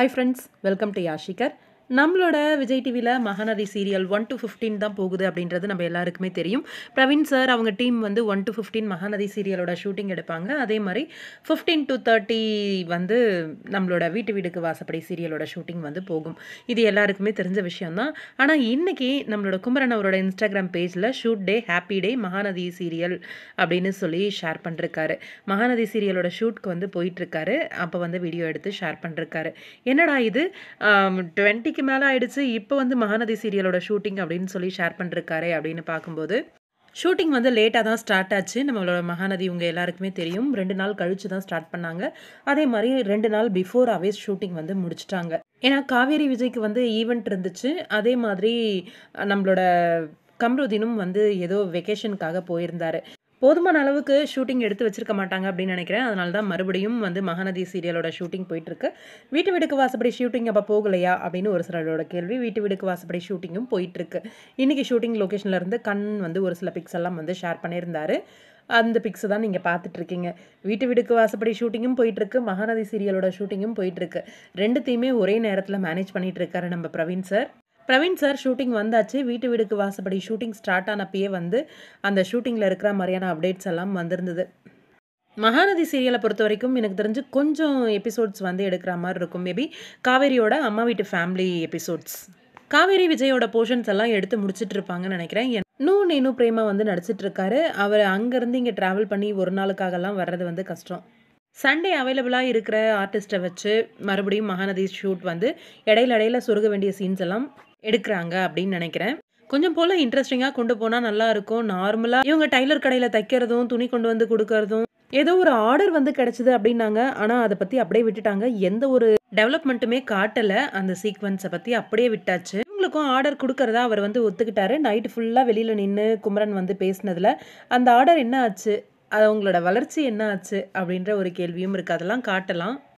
Hi friends, welcome to Yashikar. நம்மளோட விஜய் டிவியில் Mahanadi serial one two fifteen தான் போகுது அப்படின்றது நம்ம எல்லாருக்குமே தெரியும் பிரவீன் சார் அவங்க டீம் வந்து ஒன் டு ஃபிஃப்டீன் மகாநதி சீரியலோட ஷூட்டிங் எடுப்பாங்க அதே மாதிரி ஃபிஃப்டீன் டு தேர்ட்டி வந்து நம்மளோட வீட்டு வீடுக்கு வாசப்படி சீரியலோட ஷூட்டிங் வந்து போகும் இது எல்லாருக்குமே தெரிஞ்ச விஷயம்தான் ஆனால் இன்றைக்கி நம்மளோட குமரன் அவரோட இன்ஸ்டாகிராம் பேஜில் shoot day happy day Mahanadi serial அப்படின்னு சொல்லி ஷேர் பண்ணிருக்காரு மகாநதி சீரியலோட ஷூட்க்கு வந்து போயிட்டுருக்காரு அப்போ வந்து வீடியோ எடுத்து ஷேர் பண்ணிருக்காரு என்னடா இது டுவெண்ட்டிக்கு வருஷத்துக்கு மேலே ஆயிடுச்சு இப்போ வந்து மகாநதி சீரியலோட ஷூட்டிங் அப்படின்னு சொல்லி ஷேர் பண்ணிருக்காரு அப்படின்னு பார்க்கும்போது ஷூட்டிங் வந்து லேட்டாக தான் ஸ்டார்ட் ஆச்சு நம்மளோட மகாநதி இவங்க எல்லாருக்குமே தெரியும் ரெண்டு நாள் கழித்து தான் ஸ்டார்ட் பண்ணாங்க அதே மாதிரி ரெண்டு நாள் பிஃபோர் அவேஸ் ஷூட்டிங் வந்து முடிச்சிட்டாங்க ஏன்னா காவேரி விஜய்க்கு வந்து ஈவெண்ட் இருந்துச்சு அதே மாதிரி நம்மளோட கம்ருதீனும் வந்து ஏதோ வெக்கேஷனுக்காக போயிருந்தார் போதுமான அளவுக்கு ஷூட்டிங் எடுத்து வச்சிருக்க மாட்டாங்க அப்படின்னு நினைக்கிறேன் அதனால தான் மறுபடியும் வந்து மகாநதி சீரியலோட ஷூட்டிங் போயிட்டுருக்கு வீட்டு வீடுக்கு வாசப்படி ஷூட்டிங் அப்போ போகலையா அப்படின்னு ஒரு சிலரோட கேள்வி வீட்டு வீடுக்கு வாசப்படி ஷூட்டிங்கும் போயிட்டுருக்கு இன்றைக்கி ஷூட்டிங் லொக்கேஷன்லேருந்து கண் வந்து ஒரு சில பிக்ஸ் எல்லாம் வந்து ஷேர் பண்ணியிருந்தாரு அந்த பிக்ஸை தான் நீங்கள் பார்த்துட்ருக்கீங்க வீட்டு வீடுக்கு வாசப்படி ஷூட்டிங்கும் போயிட்டுருக்கு மகாநதி சீரியலோட ஷூட்டிங்கும் போயிட்டுருக்கு ரெண்டுத்தையுமே ஒரே நேரத்தில் மேனேஜ் பண்ணிகிட்டு இருக்காரு நம்ம Praveen sir Praveen sir shooting வந்தாச்சு வீட்டு வீடுக்கு வாசப்படி ஷூட்டிங் ஸ்டார்ட் ஆனப்பயே வந்து அந்த ஷூட்டிங்கில் இருக்கிற மாதிரியான அப்டேட்ஸ் எல்லாம் வந்திருந்தது மகாநதி சீரியலை பொறுத்த வரைக்கும் எனக்கு தெரிஞ்சு கொஞ்சம் எபிசோட்ஸ் வந்து எடுக்கிற மாதிரி இருக்கும் மேபி காவேரியோட அம்மா வீட்டு ஃபேமிலி எபிசோட்ஸ் காவேரி விஜயோட போர்ஷன்ஸ் எல்லாம் எடுத்து முடிச்சுட்டு இருப்பாங்கன்னு நினைக்கிறேன் நூ நேனு பிரேமா வந்து நடிச்சிட்டு இருக்காரு அவர் அங்கேருந்து இங்கே ட்ராவல் பண்ணி ஒரு நாளுக்காகலாம் வர்றது வந்து கஷ்டம் சண்டே அவைலபிளாக இருக்கிற ஆர்டிஸ்ட்டை வச்சு மறுபடியும் மகாநதி ஷூட் வந்து இடையில இடையில சொருக வேண்டிய சீன்ஸ் எல்லாம் எடுக்கிறாங்க அப்படின்னு நினைக்கிறேன் கொஞ்சம் போல இன்ட்ரெஸ்டிங்காக கொண்டு போனால் நல்லாயிருக்கும் நார்மலாக இவங்க டைலர் கடையில் தைக்கிறதும் துணி கொண்டு வந்து கொடுக்கறதும் ஏதோ ஒரு ஆர்டர் வந்து கிடைச்சிது அப்படின்னாங்க ஆனால் அதை பற்றி அப்படியே விட்டுட்டாங்க எந்த ஒரு டெவலப்மெண்ட்டுமே காட்டலை அந்த சீக்வன்ஸை பற்றி அப்படியே விட்டாச்சு இவங்களுக்கும் ஆர்டர் கொடுக்கறதா அவர் வந்து ஒத்துக்கிட்டாரு நைட்டு ஃபுல்லாக வெளியில் நின்று குமரன் வந்து பேசினதில் அந்த ஆர்டர் என்ன ஆச்சு அது அவங்களோட வளர்ச்சி என்ன ஆச்சு அப்படின்ற ஒரு கேள்வியும் இருக்குது அதெல்லாம் காட்டலாம்